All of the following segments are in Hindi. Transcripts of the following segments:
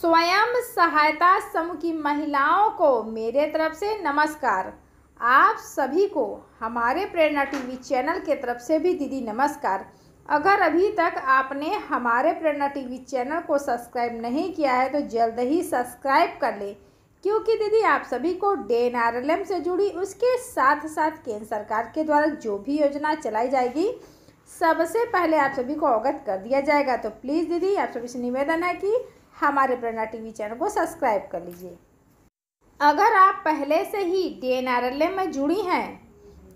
स्वयं सहायता समूह की महिलाओं को मेरे तरफ से नमस्कार आप सभी को हमारे प्रेरणा टीवी चैनल के तरफ से भी दीदी नमस्कार अगर अभी तक आपने हमारे प्रेरणा टीवी चैनल को सब्सक्राइब नहीं किया है तो जल्द ही सब्सक्राइब कर लें क्योंकि दीदी आप सभी को डे से जुड़ी उसके साथ साथ केंद्र सरकार के द्वारा जो भी योजना चलाई जाएगी सबसे पहले आप सभी को अवगत कर दिया जाएगा तो प्लीज़ दीदी आप सभी से निवेदन है कि हमारे प्रेरणा टीवी चैनल को सब्सक्राइब कर लीजिए अगर आप पहले से ही डी एन में जुड़ी हैं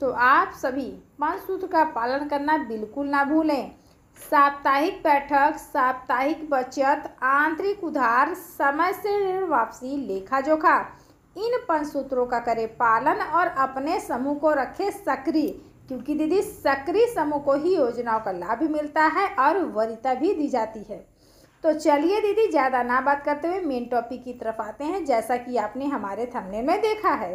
तो आप सभी पांच सूत्र का पालन करना बिल्कुल ना भूलें साप्ताहिक बैठक साप्ताहिक बचत आंतरिक उधार समय से ऋण वापसी लेखा जोखा इन पंच सूत्रों का करें पालन और अपने समूह को रखें सक्रिय क्योंकि दीदी सक्रिय समूह को ही योजनाओं का लाभ मिलता है और वरिता भी दी जाती है तो चलिए दीदी ज़्यादा ना बात करते हुए मेन टॉपिक की तरफ आते हैं जैसा कि आपने हमारे थंबनेल में देखा है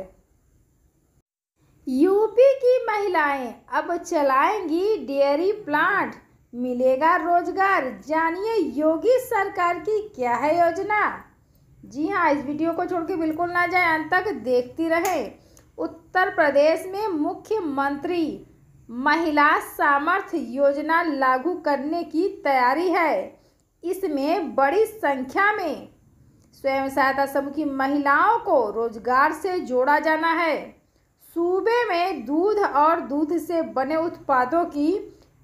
यूपी की महिलाएं अब चलाएंगी डेयरी प्लांट मिलेगा रोजगार जानिए योगी सरकार की क्या है योजना जी हाँ इस वीडियो को छोड़ के बिल्कुल ना जाए अंत तक देखती रहें उत्तर प्रदेश में मुख्यमंत्री महिला सामर्थ्य योजना लागू करने की तैयारी है इसमें बड़ी संख्या में स्वयं सहायता समूह की महिलाओं को रोजगार से जोड़ा जाना है सूबे में दूध और दूध से बने उत्पादों की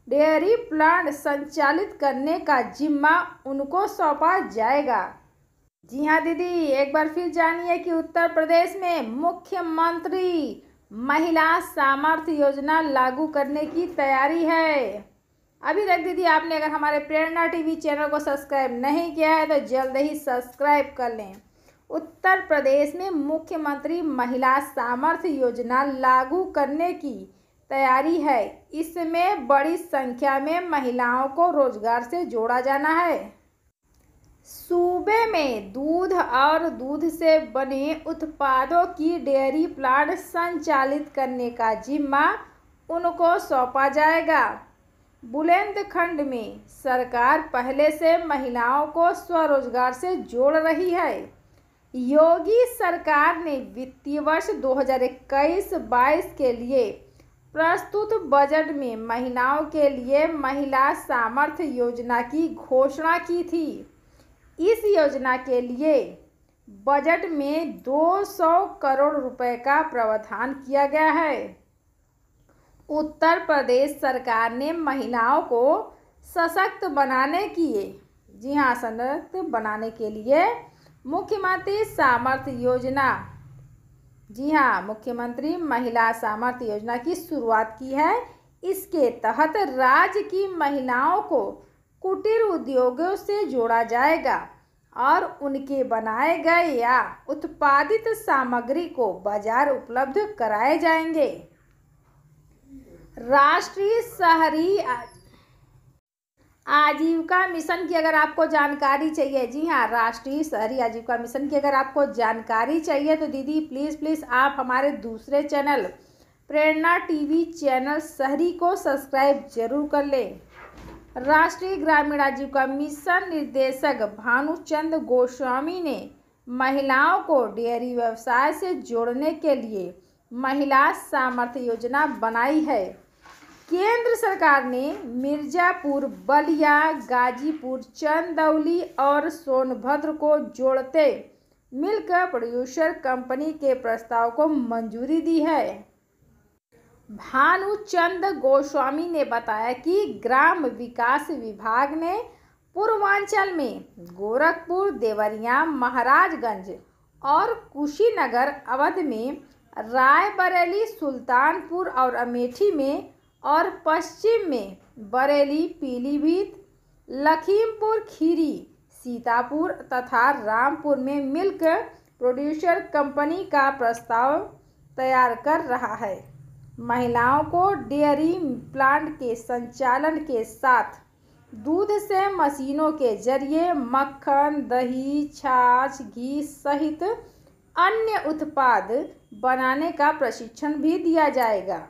डेयरी प्लांट संचालित करने का जिम्मा उनको सौंपा जाएगा जी हाँ दीदी एक बार फिर जानिए कि उत्तर प्रदेश में मुख्यमंत्री महिला सामर्थ्य योजना लागू करने की तैयारी है अभी तक दीदी आपने अगर हमारे प्रेरणा टीवी चैनल को सब्सक्राइब नहीं किया है तो जल्द ही सब्सक्राइब कर लें उत्तर प्रदेश में मुख्यमंत्री महिला सामर्थ्य योजना लागू करने की तैयारी है इसमें बड़ी संख्या में महिलाओं को रोजगार से जोड़ा जाना है सूबे में दूध और दूध से बने उत्पादों की डेयरी प्लांट संचालित करने का जिम्मा उनको सौंपा जाएगा बुलंदखंड में सरकार पहले से महिलाओं को स्वरोजगार से जोड़ रही है योगी सरकार ने वित्तीय वर्ष 2021-22 के लिए प्रस्तुत बजट में महिलाओं के लिए महिला सामर्थ्य योजना की घोषणा की थी इस योजना के लिए बजट में 200 करोड़ रुपए का प्रावधान किया गया है उत्तर प्रदेश सरकार ने महिलाओं को सशक्त बनाने किए जी हाँ सशक्त बनाने के लिए मुख्यमंत्री सामर्थ्य योजना जी हाँ मुख्यमंत्री महिला सामर्थ्य योजना की शुरुआत की है इसके तहत राज्य की महिलाओं को कुटीर उद्योगों से जोड़ा जाएगा और उनके बनाए गए या उत्पादित सामग्री को बाजार उपलब्ध कराए जाएंगे राष्ट्रीय शहरी आजीविका मिशन की अगर आपको जानकारी चाहिए जी हाँ राष्ट्रीय शहरी आजीविका मिशन की अगर आपको जानकारी चाहिए तो दीदी प्लीज़ प्लीज़ आप हमारे दूसरे चैनल प्रेरणा टीवी चैनल शहरी को सब्सक्राइब जरूर कर लें राष्ट्रीय ग्रामीण आजीविका मिशन निर्देशक भानुचंद गोस्वामी ने महिलाओं को डेयरी व्यवसाय से जोड़ने के लिए महिला सामर्थ्य योजना बनाई है केंद्र सरकार ने मिर्ज़ापुर बलिया गाजीपुर चंदौली और सोनभद्र को जोड़ते मिलकर प्रोड्यूसर कंपनी के प्रस्ताव को मंजूरी दी है भानुचंद गोस्वामी ने बताया कि ग्राम विकास विभाग ने पूर्वांचल में गोरखपुर देवरिया महाराजगंज और कुशीनगर अवध में रायबरेली सुल्तानपुर और अमेठी में और पश्चिम में बरेली पीलीभीत लखीमपुर खीरी सीतापुर तथा रामपुर में मिल्क प्रोड्यूसर कंपनी का प्रस्ताव तैयार कर रहा है महिलाओं को डेयरी प्लांट के संचालन के साथ दूध से मशीनों के जरिए मक्खन दही छाछ घी सहित अन्य उत्पाद बनाने का प्रशिक्षण भी दिया जाएगा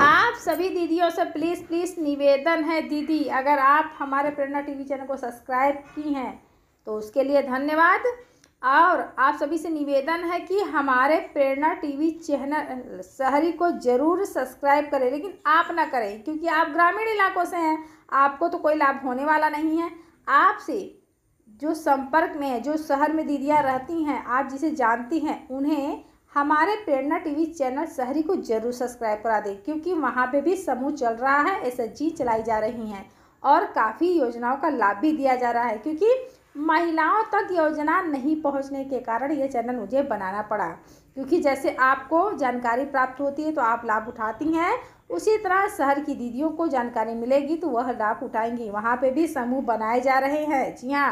आप सभी दीदियों से प्लीज़ प्लीज़ निवेदन है दीदी अगर आप हमारे प्रेरणा टीवी चैनल को सब्सक्राइब की हैं तो उसके लिए धन्यवाद और आप सभी से निवेदन है कि हमारे प्रेरणा टीवी चैनल शहरी को ज़रूर सब्सक्राइब करें लेकिन आप ना करें क्योंकि आप ग्रामीण इलाकों से हैं आपको तो कोई लाभ होने वाला नहीं है आपसे जो संपर्क में जो शहर में दीदियाँ रहती हैं आप जिसे जानती हैं उन्हें हमारे प्रेरणा टीवी चैनल शहरी को जरूर सब्सक्राइब करा दें क्योंकि वहाँ पे भी समूह चल रहा है जी चलाई जा रही हैं और काफ़ी योजनाओं का लाभ भी दिया जा रहा है क्योंकि महिलाओं तक योजना नहीं पहुंचने के कारण ये चैनल मुझे बनाना पड़ा क्योंकि जैसे आपको जानकारी प्राप्त होती है तो आप लाभ उठाती हैं उसी तरह शहर की दीदियों को जानकारी मिलेगी तो वह लाभ उठाएंगी वहाँ पर भी समूह बनाए जा रहे हैं जी हाँ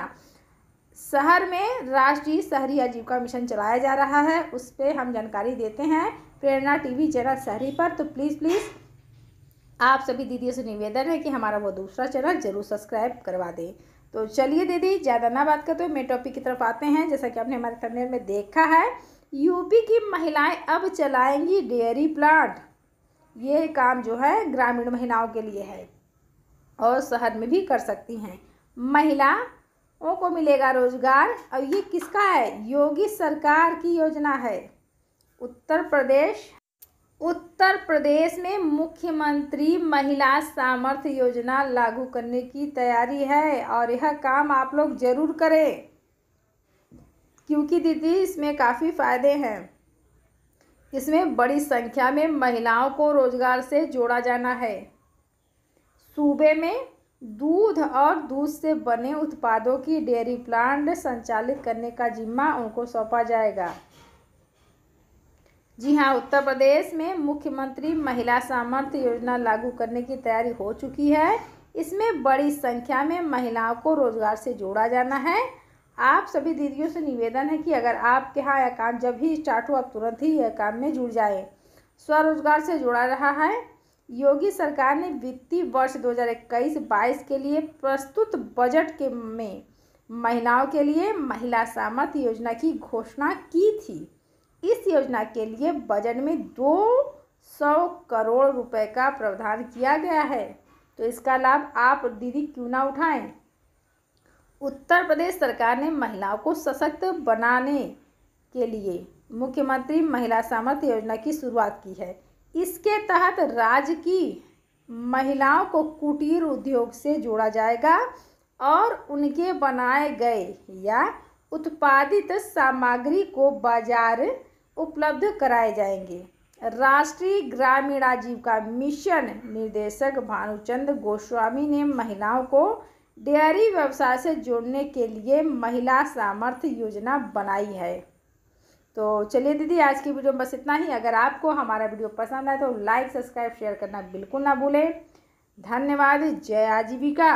शहर में राष्ट्रीय शहरी आजीविका मिशन चलाया जा रहा है उस पर हम जानकारी देते हैं प्रेरणा टीवी चैनल शहरी पर तो प्लीज़ प्लीज़ आप सभी दीदियों से निवेदन है कि हमारा वो दूसरा चैनल जरूर सब्सक्राइब करवा दें तो चलिए दीदी ज़्यादा ना बात करते हुए मेन टॉपिक की तरफ आते हैं जैसा कि आपने हमारे थंबनेल में देखा है यूपी की महिलाएं अब चलाएंगी डेयरी प्लांट ये काम जो है ग्रामीण महिलाओं के लिए है और शहर में भी कर सकती हैं महिला को मिलेगा रोजगार और ये किसका है योगी सरकार की योजना है उत्तर प्रदेश उत्तर प्रदेश में मुख्यमंत्री महिला सामर्थ्य योजना लागू करने की तैयारी है और यह काम आप लोग जरूर करें क्योंकि दीदी इसमें काफ़ी फायदे हैं इसमें बड़ी संख्या में महिलाओं को रोजगार से जोड़ा जाना है सूबे में दूध और दूध से बने उत्पादों की डेयरी प्लांट संचालित करने का जिम्मा उनको सौंपा जाएगा जी हाँ उत्तर प्रदेश में मुख्यमंत्री महिला सामर्थ्य योजना लागू करने की तैयारी हो चुकी है इसमें बड़ी संख्या में महिलाओं को रोजगार से जोड़ा जाना है आप सभी दीदियों से निवेदन है कि अगर आपके यहाँ यह काम जब भी स्टार्ट हो आप तुरंत ही यह काम में जुड़ जाए स्वरोजगार से जुड़ा रहा है योगी सरकार ने वित्तीय वर्ष 2021-22 के लिए प्रस्तुत बजट के में महिलाओं के लिए महिला सामर्थ योजना की घोषणा की थी इस योजना के लिए बजट में दो सौ करोड़ रुपए का प्रावधान किया गया है तो इसका लाभ आप दीदी क्यों ना उठाएं उत्तर प्रदेश सरकार ने महिलाओं को सशक्त बनाने के लिए मुख्यमंत्री महिला सामर्थ्य योजना की शुरुआत की है इसके तहत राज्य की महिलाओं को कुटीर उद्योग से जोड़ा जाएगा और उनके बनाए गए या उत्पादित सामग्री को बाजार उपलब्ध कराए जाएंगे राष्ट्रीय ग्रामीण आजीविका मिशन निर्देशक भानुचंद गोस्वामी ने महिलाओं को डेयरी व्यवसाय से जोड़ने के लिए महिला सामर्थ्य योजना बनाई है तो चलिए दीदी आज की वीडियो में बस इतना ही अगर आपको हमारा वीडियो पसंद आए तो लाइक सब्सक्राइब शेयर करना बिल्कुल ना भूलें धन्यवाद जय आजीविका